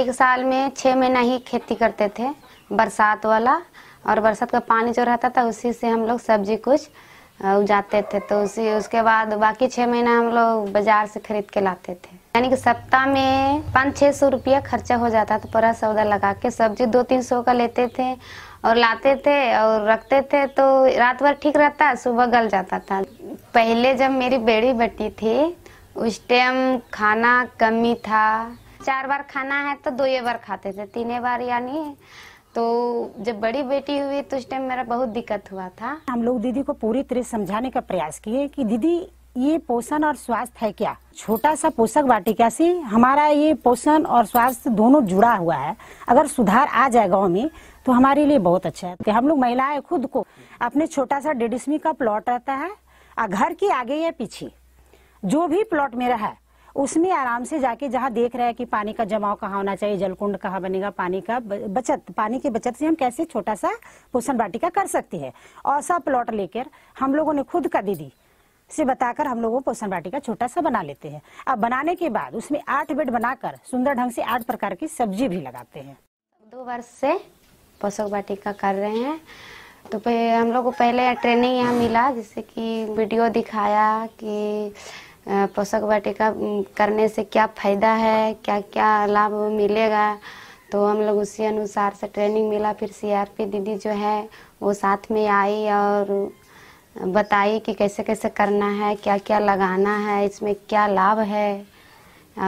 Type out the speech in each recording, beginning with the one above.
एक साल में छः महीना ही खेती करते थे बरसात वाला और बरसात का पानी जो रहता था उसी से हम लोग सब्जी कुछ उगाते थे तो उसी उसके बाद बाकी छः महीना हम लोग बाजार से खरीद के लाते थे यानी कि सप्ताह में पाँच छः सौ रुपया खर्चा हो जाता था पूरा सौदा लगा के सब्जी दो तीन सौ का लेते थे और लाते थे और रखते थे तो रात भर ठीक रहता सुबह गल जाता था पहले जब मेरी बेड़ी बटी थी उस टाइम खाना कमी था चार बार खाना है तो दो ये बार खाते थे तीन बार यानी तो जब बड़ी बेटी हुई तो उस टाइम मेरा बहुत दिक्कत हुआ था हम लोग दीदी को पूरी तरह समझाने का प्रयास किए कि दीदी ये पोषण और स्वास्थ्य है क्या छोटा सा पोषक वाटिका से हमारा ये पोषण और स्वास्थ्य दोनों जुड़ा हुआ है अगर सुधार आ जाए गाँव में तो हमारे लिए बहुत अच्छा है कि हम लोग महिलाएं खुद को अपने छोटा सा डेडिसमी का प्लॉट रहता है घर के आगे या पीछे जो भी प्लॉट मेरा है उसमें आराम से जाके जहाँ देख रहे हैं कि पानी का जमाव कहाँ होना चाहिए जलकुंड कहाँ बनेगा पानी का बचत पानी की बचत से हम कैसे छोटा सा पोषण वाटिका कर सकते हैं ऐसा प्लॉट लेकर हम लोगों ने खुद का दीदी से बताकर हम लोगों पोषण वाटिका छोटा सा बना लेते हैं अब बनाने के बाद उसमें आठ बेड बनाकर सुंदर ढंग से आठ प्रकार की सब्जी भी लगाते हैं दो वर्ष से पोषक वाटिका कर रहे हैं तो हम लोग को पहले ट्रेनिंग यहाँ मिला जैसे कि वीडियो दिखाया कि पोषक वाटिका करने से क्या फ़ायदा है क्या क्या लाभ मिलेगा तो हम लोग उसी अनुसार से ट्रेनिंग मिला फिर सीआरपी दीदी जो है वो साथ में आई और बताई कि कैसे कैसे करना है क्या क्या लगाना है इसमें क्या लाभ है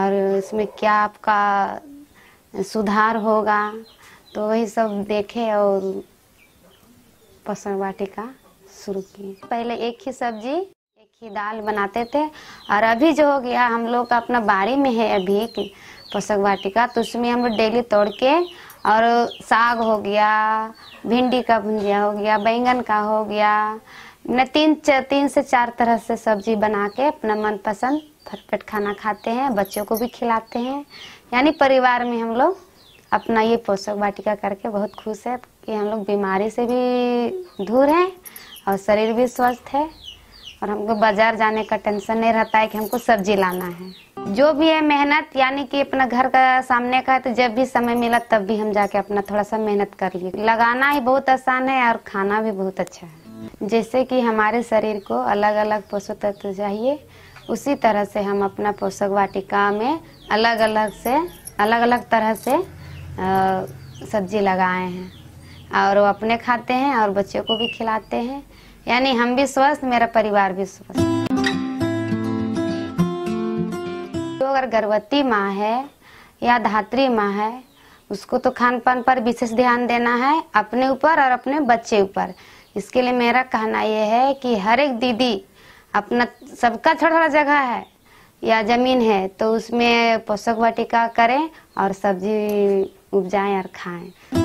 और इसमें क्या आपका सुधार होगा तो वही सब देखे और पोषक वाटिका शुरू की पहले एक ही सब्जी की दाल बनाते थे और अभी जो हो गया हम लोग का अपना बाड़ी में है अभी पोषक वाटिका तो उसमें हम लोग डेली तोड़ के और साग हो गया भिंडी का भुंजिया हो गया बैंगन का हो गया न तीन तीन से चार तरह से सब्जी बना के अपना मनपसंद फटफट खाना खाते हैं बच्चों को भी खिलाते हैं यानी परिवार में हम लोग अपना ये पोषक वाटिका करके बहुत खुश है कि हम लोग बीमारी से भी दूर हैं और शरीर भी स्वस्थ है और हमको बाजार जाने का टेंशन नहीं रहता है कि हमको सब्जी लाना है जो भी है मेहनत यानी कि अपना घर का सामने का है तो जब भी समय मिला तब भी हम जाके अपना थोड़ा सा मेहनत कर लिए लगाना ही बहुत आसान है और खाना भी बहुत अच्छा है जैसे कि हमारे शरीर को अलग अलग पोषक तत्व चाहिए उसी तरह से हम अपना पोषक वाटिका में अलग अलग से अलग अलग तरह से सब्जी लगाए हैं और वो अपने खाते हैं और बच्चों को भी खिलाते हैं यानी हम भी स्वस्थ मेरा परिवार भी स्वस्थ तो अगर गर्भवती माँ है या धात्री माँ है उसको तो खान पान पर विशेष ध्यान देना है अपने ऊपर और अपने बच्चे ऊपर इसके लिए मेरा कहना यह है कि हर एक दीदी अपना सबका छोटा छोटा जगह है या जमीन है तो उसमें पोषक वाटिका करें और सब्जी उपजाएं और खाएं